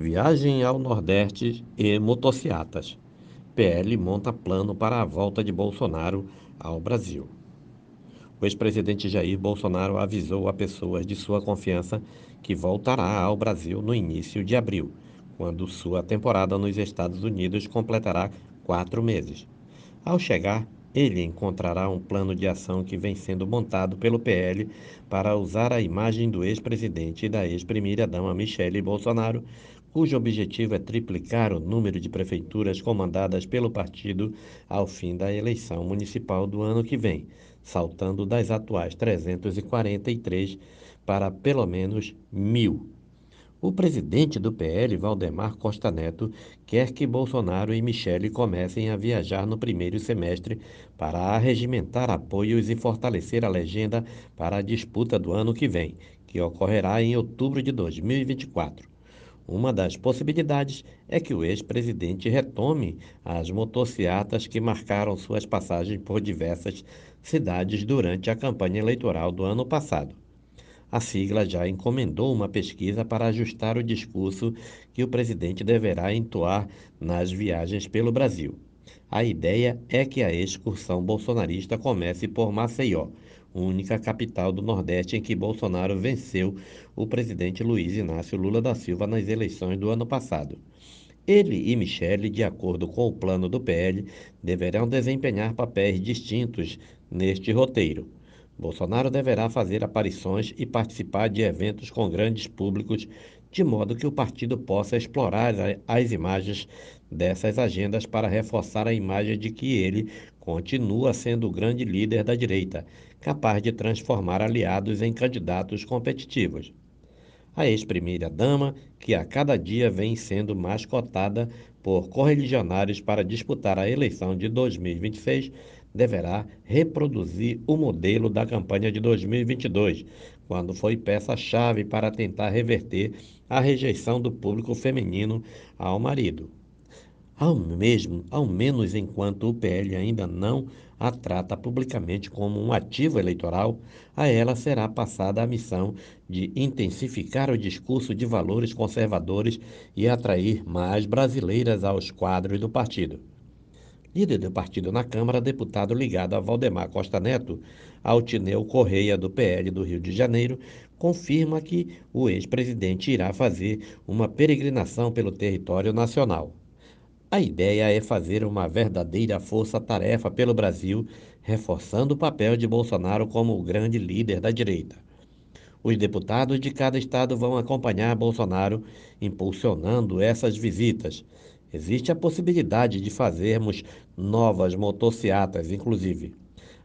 Viagem ao Nordeste e motocicletas. PL monta plano para a volta de Bolsonaro ao Brasil. O ex-presidente Jair Bolsonaro avisou a pessoas de sua confiança que voltará ao Brasil no início de abril, quando sua temporada nos Estados Unidos completará quatro meses. Ao chegar, ele encontrará um plano de ação que vem sendo montado pelo PL para usar a imagem do ex-presidente e da ex-primeira-dama Michele Bolsonaro cujo objetivo é triplicar o número de prefeituras comandadas pelo partido ao fim da eleição municipal do ano que vem, saltando das atuais 343 para pelo menos mil. O presidente do PL, Valdemar Costa Neto, quer que Bolsonaro e Michele comecem a viajar no primeiro semestre para arregimentar apoios e fortalecer a legenda para a disputa do ano que vem, que ocorrerá em outubro de 2024. Uma das possibilidades é que o ex-presidente retome as motocicletas que marcaram suas passagens por diversas cidades durante a campanha eleitoral do ano passado. A sigla já encomendou uma pesquisa para ajustar o discurso que o presidente deverá entoar nas viagens pelo Brasil. A ideia é que a excursão bolsonarista comece por Maceió, única capital do Nordeste em que Bolsonaro venceu o presidente Luiz Inácio Lula da Silva nas eleições do ano passado. Ele e Michele, de acordo com o plano do PL, deverão desempenhar papéis distintos neste roteiro. Bolsonaro deverá fazer aparições e participar de eventos com grandes públicos, de modo que o partido possa explorar as imagens dessas agendas para reforçar a imagem de que ele continua sendo o grande líder da direita capaz de transformar aliados em candidatos competitivos. A ex-primeira-dama, que a cada dia vem sendo mais cotada por correligionários para disputar a eleição de 2026, deverá reproduzir o modelo da campanha de 2022, quando foi peça-chave para tentar reverter a rejeição do público feminino ao marido ao mesmo, ao menos enquanto o PL ainda não a trata publicamente como um ativo eleitoral, a ela será passada a missão de intensificar o discurso de valores conservadores e atrair mais brasileiras aos quadros do partido. Líder do partido na Câmara, deputado ligado a Valdemar Costa Neto, Altineu Correia, do PL do Rio de Janeiro, confirma que o ex-presidente irá fazer uma peregrinação pelo território nacional. A ideia é fazer uma verdadeira força-tarefa pelo Brasil, reforçando o papel de Bolsonaro como o grande líder da direita. Os deputados de cada estado vão acompanhar Bolsonaro impulsionando essas visitas. Existe a possibilidade de fazermos novas motocicletas, inclusive.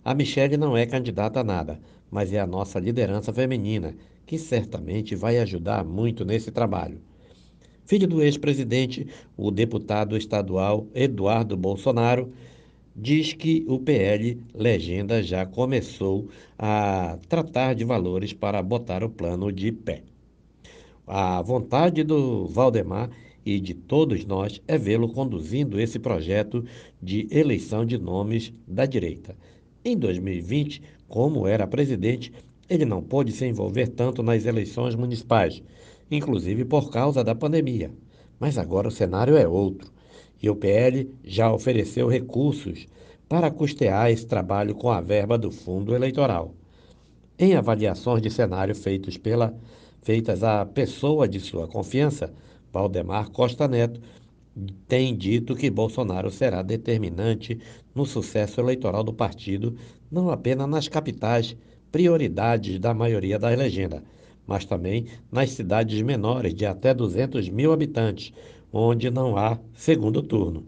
A Michelle não é candidata a nada, mas é a nossa liderança feminina, que certamente vai ajudar muito nesse trabalho filho do ex-presidente, o deputado estadual Eduardo Bolsonaro, diz que o PL Legenda já começou a tratar de valores para botar o plano de pé. A vontade do Valdemar e de todos nós é vê-lo conduzindo esse projeto de eleição de nomes da direita. Em 2020, como era presidente, ele não pôde se envolver tanto nas eleições municipais, inclusive por causa da pandemia. Mas agora o cenário é outro e o PL já ofereceu recursos para custear esse trabalho com a verba do fundo eleitoral. Em avaliações de cenário feitas, pela, feitas à pessoa de sua confiança, Valdemar Costa Neto tem dito que Bolsonaro será determinante no sucesso eleitoral do partido, não apenas nas capitais, prioridades da maioria da legenda, mas também nas cidades menores de até 200 mil habitantes, onde não há segundo turno.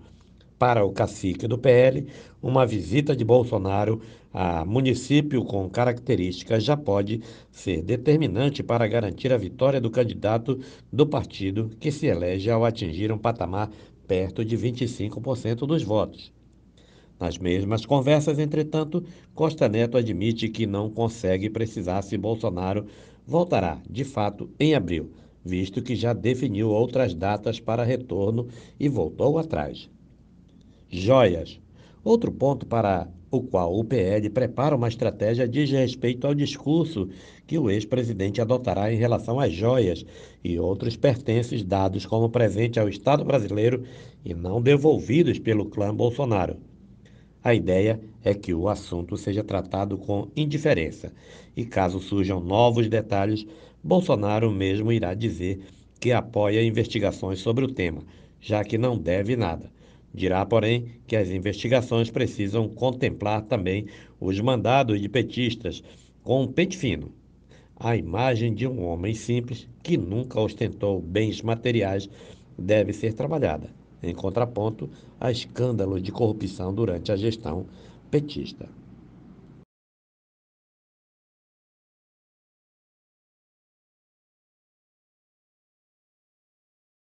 Para o cacique do PL, uma visita de Bolsonaro a município com características já pode ser determinante para garantir a vitória do candidato do partido que se elege ao atingir um patamar perto de 25% dos votos. Nas mesmas conversas, entretanto, Costa Neto admite que não consegue precisar se Bolsonaro voltará, de fato, em abril, visto que já definiu outras datas para retorno e voltou atrás. Joias. Outro ponto para o qual o PL prepara uma estratégia diz respeito ao discurso que o ex-presidente adotará em relação às joias e outros pertences dados como presente ao Estado brasileiro e não devolvidos pelo clã Bolsonaro. A ideia é que o assunto seja tratado com indiferença e, caso surjam novos detalhes, Bolsonaro mesmo irá dizer que apoia investigações sobre o tema, já que não deve nada. Dirá, porém, que as investigações precisam contemplar também os mandados de petistas com um pente fino. A imagem de um homem simples que nunca ostentou bens materiais deve ser trabalhada em contraponto a escândalos de corrupção durante a gestão petista.